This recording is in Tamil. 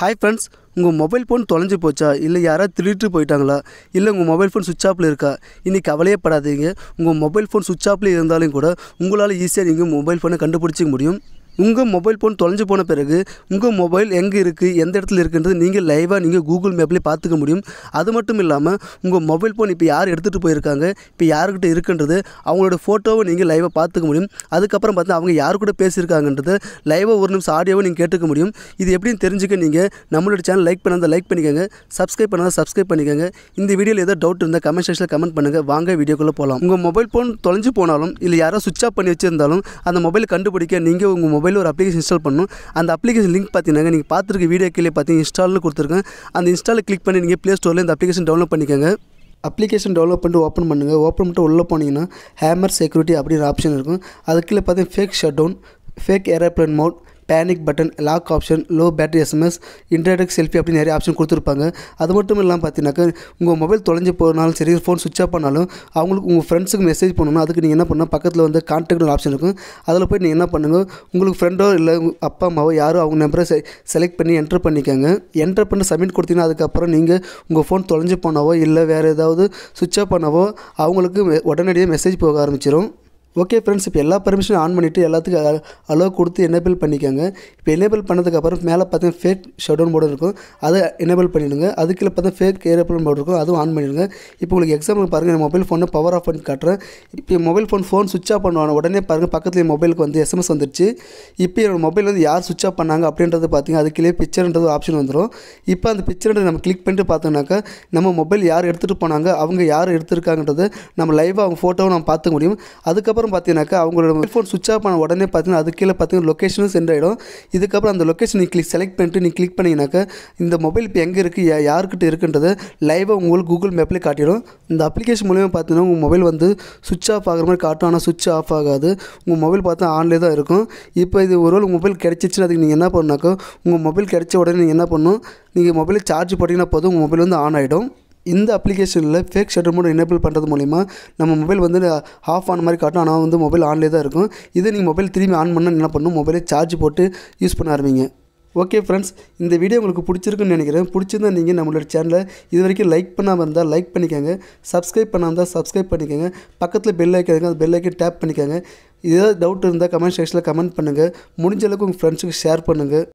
ஹாய் ஃப்ரெண்ட்ஸ் உங்கள் மொபைல் ஃபோன் தொலைஞ்சு போச்சா இல்லை யாராவது திருட்டு போயிட்டாங்களா இல்லை உங்கள் மொபைல் ஃபோன் சுவிச் ஆஃபில் இருக்கா இன்றைக்கி படாதீங்க உங்கள் மொபைல் ஃபோன் சுவிச் ஆஃபில் இருந்தாலும் கூட உங்களால் ஈஸியாக நீங்கள் மொபைல் ஃபோனை கண்டுபிடிச்சிக்க முடியும் உங்கள் மொபைல் ஃபோன் தொலைஞ்சு போன பிறகு உங்கள் மொபைல் எங்கே இருக்குது எந்த இடத்துல இருக்குன்றது நீங்கள் லைவாக நீங்கள் கூகுள் மேப்லேயே பார்த்துக்க முடியும் அது மட்டும் இல்லாமல் உங்கள் மொபைல் ஃபோன் இப்போ யார் எடுத்துகிட்டு போயிருக்காங்க இப்போ யாருக்கிட்ட இருக்குன்றது அவங்களோட ஃபோட்டோவை நீங்கள் லைவாக பார்த்துக்க முடியும் அதுக்கப்புறம் பார்த்தா அவங்க யார் கூட பேசியிருக்காங்கன்றது லைவாக ஒரு நிமிஷம் ஆடியோவை நீங்கள் கேட்டுக்க முடியும் இது எப்படின்னு தெரிஞ்சுக்க நீங்கள் நம்மளோட சேனல் லைக் பண்ணாத லைக் பண்ணிக்கோங்க சப்ஸ்கிரைப் பண்ணாத சப்ஸ்கிரைப் பண்ணிக்கோங்க இந்த வீடியோவில் ஏதோ டவுட் இருந்தால் கமெண்ட் செக்ஷனில் கமெண்ட் பண்ணுங்கள் வாங்க வீடியோக்குள்ளே போகலாம் உங்கள் மொபைல் ஃபோன் தொலைஞ்சு போனாலும் இல்லை யாரோ சுவிச் ஆஃப் பண்ணி வச்சுருந்தாலும் அந்த மொபைல் கண்டுபிடிக்க நீங்கள் உங்கள் மொபைலில் ஒரு அப்ளிகேஷன் இன்ஸ்டால் பண்ணணும் அந்த அப்ளிகேஷன் லிங்க் பார்த்தீங்கன்னா நீங்கள் பார்த்துருக்க வீடியோ கீழே பார்த்தீங்கன்னா இன்ஸ்டால்னு கொடுத்துருக்கேன் அந்த இன்ஸ்டாலில் கிளிக் பண்ணி நீங்கள் ப்ளே ஸ்டோரில் இந்த அப்ளிகேஷன் டவுன்லோட் பண்ணிக்கோங்க அப்ளிகேஷன் டெவலப் பண்ணிட்டு ஓப்பன் பண்ணுங்கள் ஓப்பன் பண்ணிட்டு உள்ளே போனீங்கன்னா ஹேமர் செக்யூரிட்டி அப்படின்ற ஆப்ஷன் இருக்கும் அதுக்குள்ளே பார்த்தீங்கன்னா fake shut down fake aeroplane mode panic button lock option low battery SMS internet selfie அப்படின்னு நிறைய ஆப்ஷன் கொடுத்துருப்பாங்க அது மட்டும் இல்லாமல் பார்த்தீங்கன்னாக்கா உங்கள் மொபைல் தொலைஞ்சு போனாலும் சரி ஃபோன் சுவிச் ஆஃப் பண்ணாலும் அவங்களுக்கு உங்கள் ஃப்ரெண்ட்ஸுக்கு மெசேஜ் பண்ணணும்னா அதுக்கு நீங்கள் என்ன பண்ணால் பக்கத்தில் வந்து கான்டாக்ட் ஆப்ஷன் இருக்கும் அதில் போய் நீங்கள் என்ன பண்ணுங்கள் உங்களுக்கு ஃப்ரெண்டோ இல்லை அப்பா அம்மாவோ யாரோ அவங்க நம்பரை செ செலக்ட் பண்ணி என்ட்ரு பண்ணிக்கோங்க என்ட்ரு பண்ணி சப்மிட் கொடுத்தீங்கன்னா அதுக்கப்புறம் நீங்கள் உங்கள் ஃபோன் தொலைஞ்சு போனாவோ இல்லை வேறு ஏதாவது சுவிட்ச் ஆஃப் பண்ணவோ அவங்களுக்கு உடனடியாக மெசேஜ் போக ஆரம்பிச்சிடும் ஓகே ஃப்ரெண்ட்ஸ் இப்போ எல்லா பர்மிஷனும் ஆன் பண்ணிவிட்டு எல்லாத்துக்கும் அலோவ் கொடுத்து எனேபிள் பண்ணிக்கோங்க இப்போ எனேபிள் பண்ணதுக்கப்புறம் மேலே பார்த்தீங்கன்னா ஃபேக் டவுன் போர்டு இருக்கும் அதை எனேபிள் பண்ணிவிடுங்க அதுக்குள்ள பார்த்தா ஃபேக் ஏரபிள் போர்டு இருக்கும் அதுவும் ஆன் பண்ணிவிடுங்க இப்போ உங்களுக்கு எக்ஸாம்பிள் பாருங்கள் என் மொபைல் ஃபோனை பவர் ஆஃப் பண்ணி காட்டுறேன் இப்போ mobile phone phone switch off பண்ணுவாங்க உடனே பாருங்கள் பக்கத்தில் மொபைலுக்கு வந்து எஸ்எம்எஸ் வந்துருச்சு இப்போ என்னோடய மொபைல் வந்து யார் சுவிச் ஆஃப் பண்ணாங்க அப்படின்றது பார்த்திங்கன்னா அதுக்குள்ளே பிக்சர்ன்றது ஆப்ஷன் வந்துடும் இப்போ அந்த பிக்சர்ன்றது நம்ம கிளிக் பண்ணிட்டு பார்த்தோம்னாக்கா நம்ம மொபைல் யார் எடுத்துகிட்டு போனாங்க அவங்க யார் எடுத்திருக்காங்கன்றது நம்ம லைவாக அவங்க ஃபோட்டோவை நம்ம பார்த்துக்க முடியும் அதுக்கப்புறம் அதுக்கப்புறம் பார்த்தீங்கன்னாக்கா அவங்களோட ஃபோன் சுவிச் ஆஃப் பண்ண உடனே பார்த்தீங்கன்னா அது கீழே பார்த்தீங்கன்னா லொக்கேஷனும் சென்ட் ஆகிடும் இதுக்கப்புறம் அந்த லொக்கேஷன் நீ கிளிக் செலக்ட் பண்ணிட்டு நீ கிளிக் பண்ணிங்கனாக்க இந்த மொபைல் இப்போ எங்கே இருக்குது யா யாருக்கிட்ட இருக்குன்றது லைவாக உங்களுக்கு கூகுள் மேப்லேயே காட்டிடும் இந்த அப்ளிகேஷன் மூலியமாக பார்த்தீங்கன்னா உங்கள் மொபைல் வந்து சுவிச் ஆஃப் ஆகிற மாதிரி காட்டும் ஆனால் சுவிச் ஆஃப் ஆகாது உங்கள் மொபைல் பார்த்தா ஆன்லேயே தான் இருக்கும் இப்போ இது ஒரு உங்கள் மொபைல் கிடச்சிச்சுன்னா அதுக்கு நீங்கள் என்ன பண்ணாக்கோ உங்கள் மொபைல் கிடச்ச உடனே நீங்கள் என்ன பண்ணணும் நீங்கள் மொபைல் சார்ஜ் போட்டிங்கன்னா போதும் உங்கள் மொபைல் வந்து ஆன் ஆகிடும் இந்த அப்ளிகேஷனில் ஃபேக் ஷட்டர் மோட் எனேபிள் பண்ணுறது மூலிமா நம்ம மொபைல் வந்து ஆஃப் ஆன மாதிரி காட்டும் ஆனால் வந்து மொபைல் ஆன்லேயே தான் இருக்கும் இதை நீங்கள் மொபைல் திரும்பி ஆன் பண்ணால் என்ன பண்ணணும் மொபைலை சார்ஜ் போட்டு யூஸ் பண்ண ஆரம்பிங்க ஓகே ஃப்ரெண்ட்ஸ் இந்த வீடியோ உங்களுக்கு பிடிச்சிருக்குன்னு நினைக்கிறேன் பிடிச்சிருந்தா நீங்கள் நம்மளோட சேனலை இது வரைக்கும் லைக் பண்ணாமல் இருந்தால் லைக் பண்ணிக்கோங்க சப்ஸ்கிரைப் பண்ணாமல் இருந்தால் சப்ஸ்கிரைப் பண்ணிக்கோங்க பக்கத்தில் பெல் ஐக்காங்க அந்த பெல் ஐக்கன் டேப் பண்ணிக்கோங்க ஏதாவது டவுட் இருந்தால் கமெண்ட் செக்ஷனில் கமெண்ட் பண்ணுங்கள் முடிஞ்ச அளவுக்கு உங்கள் ஃப்ரெண்ட்ஸுக்கு ஷேர் பண்ணுங்கள்